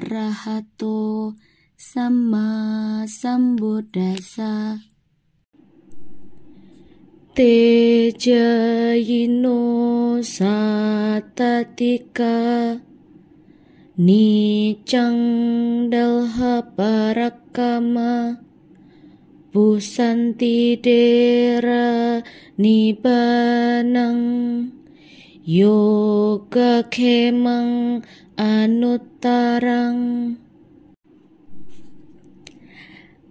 arahato sama sambodasa tejayino satatika Nicang dalha parakama Pusanti dera nibanang yoga kemang anutarang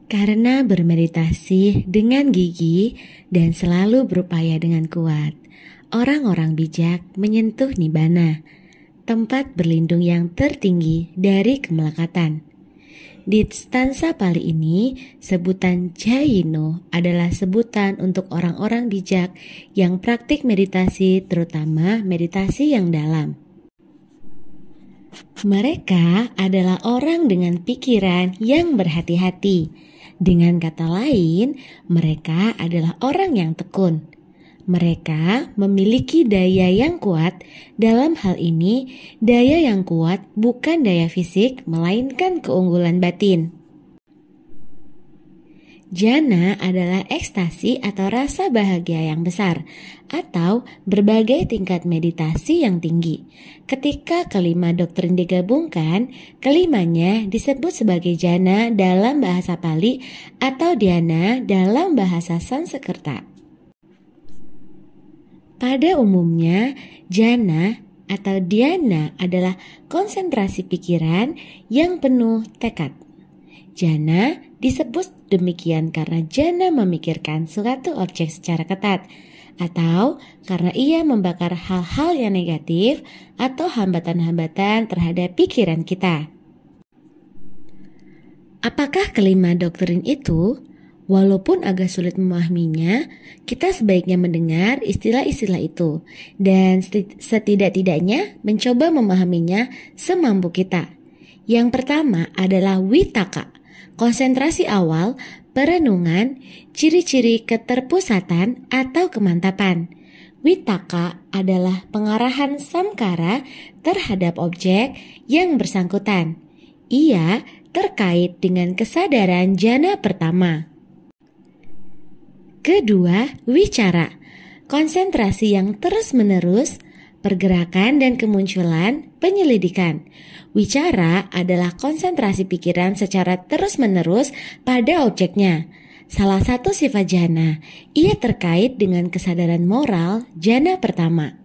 karena bermeditasi dengan gigi dan selalu berupaya dengan kuat, orang-orang bijak menyentuh nibana, tempat berlindung yang tertinggi dari kemelekatan. Di stansa Pali ini, sebutan Jaino adalah sebutan untuk orang-orang bijak yang praktik meditasi terutama meditasi yang dalam. Mereka adalah orang dengan pikiran yang berhati-hati. Dengan kata lain, mereka adalah orang yang tekun. Mereka memiliki daya yang kuat. Dalam hal ini, daya yang kuat bukan daya fisik, melainkan keunggulan batin. Jana adalah ekstasi atau rasa bahagia yang besar, atau berbagai tingkat meditasi yang tinggi. Ketika kelima doktrin digabungkan, kelimanya disebut sebagai jana dalam bahasa Pali atau diana dalam bahasa Sanskerta. Pada umumnya, jana atau diana adalah konsentrasi pikiran yang penuh tekad. Jana disebut demikian karena jana memikirkan suatu objek secara ketat atau karena ia membakar hal-hal yang negatif atau hambatan-hambatan terhadap pikiran kita. Apakah kelima doktrin itu Walaupun agak sulit memahaminya, kita sebaiknya mendengar istilah-istilah itu dan setidak-tidaknya mencoba memahaminya semampu kita. Yang pertama adalah witaka, konsentrasi awal, perenungan, ciri-ciri keterpusatan atau kemantapan. Witaka adalah pengarahan samkara terhadap objek yang bersangkutan. Ia terkait dengan kesadaran jana pertama. Kedua, wicara. Konsentrasi yang terus-menerus, pergerakan dan kemunculan, penyelidikan. Wicara adalah konsentrasi pikiran secara terus-menerus pada objeknya. Salah satu sifat jana, ia terkait dengan kesadaran moral jana pertama.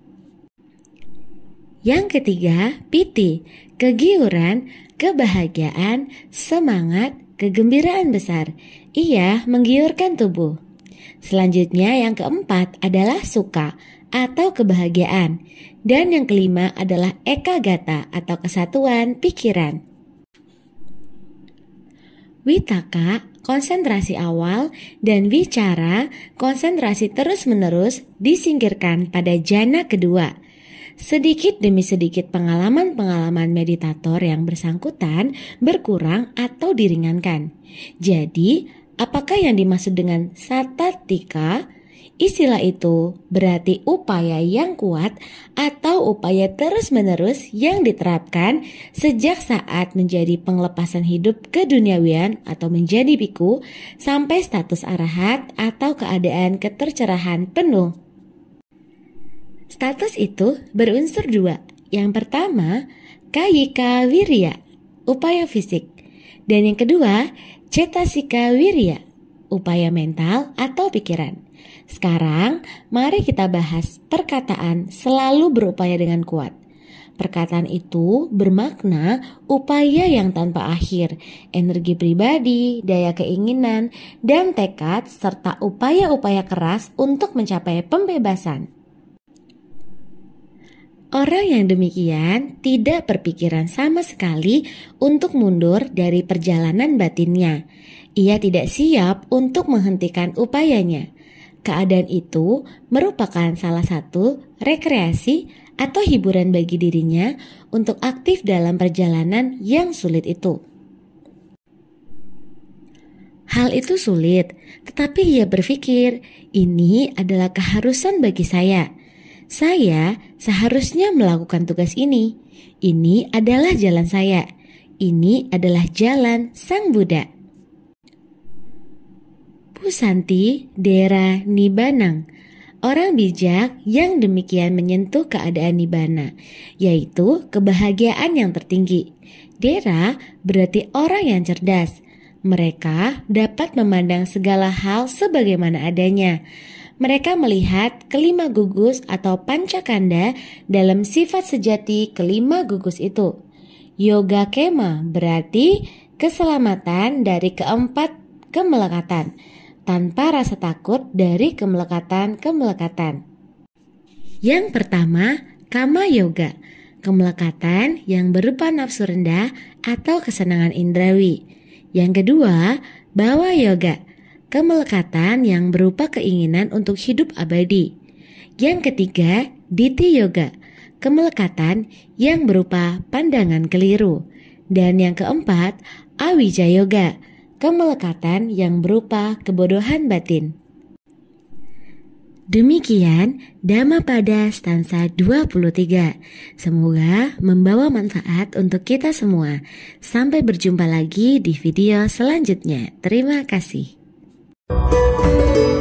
Yang ketiga, piti, kegiuran, kebahagiaan, semangat, kegembiraan besar. Ia menggiurkan tubuh. Selanjutnya yang keempat adalah suka atau kebahagiaan. Dan yang kelima adalah ekagata atau kesatuan pikiran. Witaka, konsentrasi awal, dan wicara, konsentrasi terus-menerus disingkirkan pada jana kedua. Sedikit demi sedikit pengalaman-pengalaman meditator yang bersangkutan berkurang atau diringankan. Jadi, Apakah yang dimaksud dengan satatika? Istilah itu berarti upaya yang kuat atau upaya terus-menerus yang diterapkan sejak saat menjadi penglepasan hidup ke duniawian atau menjadi biku sampai status arahat atau keadaan ketercerahan penuh. Status itu berunsur dua. Yang pertama, kayika wirya, upaya fisik. Dan yang kedua, Cetasika Wirya, upaya mental atau pikiran. Sekarang, mari kita bahas perkataan selalu berupaya dengan kuat. Perkataan itu bermakna upaya yang tanpa akhir, energi pribadi, daya keinginan, dan tekad serta upaya-upaya keras untuk mencapai pembebasan. Orang yang demikian tidak berpikiran sama sekali untuk mundur dari perjalanan batinnya. Ia tidak siap untuk menghentikan upayanya. Keadaan itu merupakan salah satu rekreasi atau hiburan bagi dirinya untuk aktif dalam perjalanan yang sulit itu. Hal itu sulit, tetapi ia berpikir, "Ini adalah keharusan bagi saya." Saya seharusnya melakukan tugas ini. Ini adalah jalan saya. Ini adalah jalan Sang Buddha. Pusanti Dera Nibanang Orang bijak yang demikian menyentuh keadaan nibana, yaitu kebahagiaan yang tertinggi. Dera berarti orang yang cerdas. Mereka dapat memandang segala hal sebagaimana adanya mereka melihat kelima gugus atau pancakanda dalam sifat sejati kelima gugus itu. Yoga kema berarti keselamatan dari keempat kemelekatan, tanpa rasa takut dari kemelekatan-kemelekatan. Yang pertama, kama yoga, kemelekatan yang berupa nafsu rendah atau kesenangan indrawi. Yang kedua, bawa yoga, kemelekatan yang berupa keinginan untuk hidup abadi. Yang ketiga, Diti Yoga, kemelekatan yang berupa pandangan keliru. Dan yang keempat, Awija Yoga, kemelekatan yang berupa kebodohan batin. Demikian Dhamma pada stansa 23. Semoga membawa manfaat untuk kita semua. Sampai berjumpa lagi di video selanjutnya. Terima kasih. 嗯。